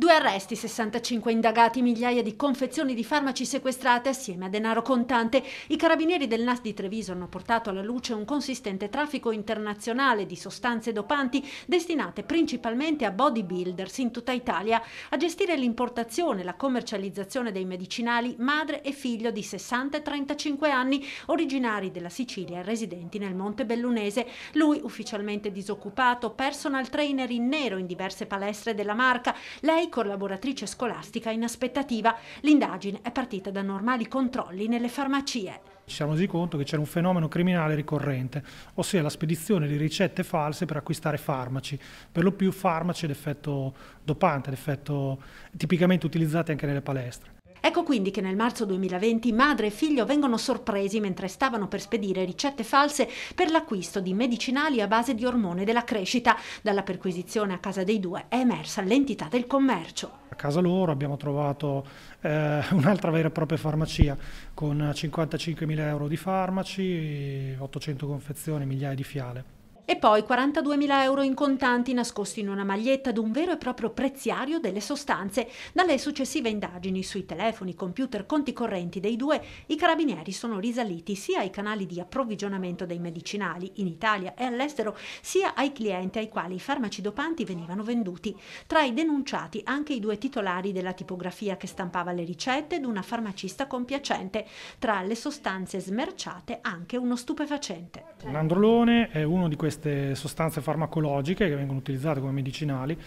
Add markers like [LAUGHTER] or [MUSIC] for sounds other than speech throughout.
Due arresti, 65 indagati, migliaia di confezioni di farmaci sequestrate assieme a denaro contante. I carabinieri del NAS di Treviso hanno portato alla luce un consistente traffico internazionale di sostanze dopanti destinate principalmente a bodybuilders in tutta Italia a gestire l'importazione e la commercializzazione dei medicinali madre e figlio di 60 e 35 anni, originari della Sicilia e residenti nel Monte Bellunese. Lui ufficialmente disoccupato, personal trainer in nero in diverse palestre della marca. Lei collaboratrice scolastica in aspettativa. L'indagine è partita da normali controlli nelle farmacie. Ci siamo resi conto che c'era un fenomeno criminale ricorrente, ossia la spedizione di ricette false per acquistare farmaci, per lo più farmaci ad effetto dopante, d'effetto tipicamente utilizzati anche nelle palestre. Ecco quindi che nel marzo 2020 madre e figlio vengono sorpresi mentre stavano per spedire ricette false per l'acquisto di medicinali a base di ormone della crescita. Dalla perquisizione a casa dei due è emersa l'entità del commercio. A casa loro abbiamo trovato eh, [LAUGHS] un'altra vera e propria farmacia con 55.000 euro di farmaci, 800 confezioni, migliaia di fiale. E poi 42.000 euro in contanti nascosti in una maglietta d'un vero e proprio preziario delle sostanze. Dalle successive indagini sui telefoni, computer, conti correnti dei due, i carabinieri sono risaliti sia ai canali di approvvigionamento dei medicinali in Italia e all'estero, sia ai clienti ai quali i farmaci dopanti venivano venduti. Tra i denunciati anche i due titolari della tipografia che stampava le ricette ed una farmacista compiacente. Tra le sostanze smerciate anche uno stupefacente. L'androlone certo. è una di queste sostanze farmacologiche che vengono utilizzate come medicinali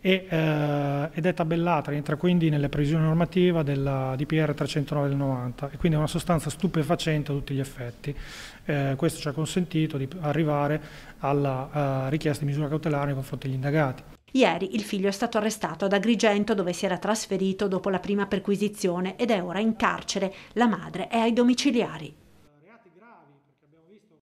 e, eh, ed è tabellata, rientra quindi nelle previsioni normative della DPR 309 del 90 e quindi è una sostanza stupefacente a tutti gli effetti. Eh, questo ci ha consentito di arrivare alla eh, richiesta di misura cautelare nei confronti degli indagati. Ieri il figlio è stato arrestato ad Agrigento dove si era trasferito dopo la prima perquisizione ed è ora in carcere. La madre è ai domiciliari.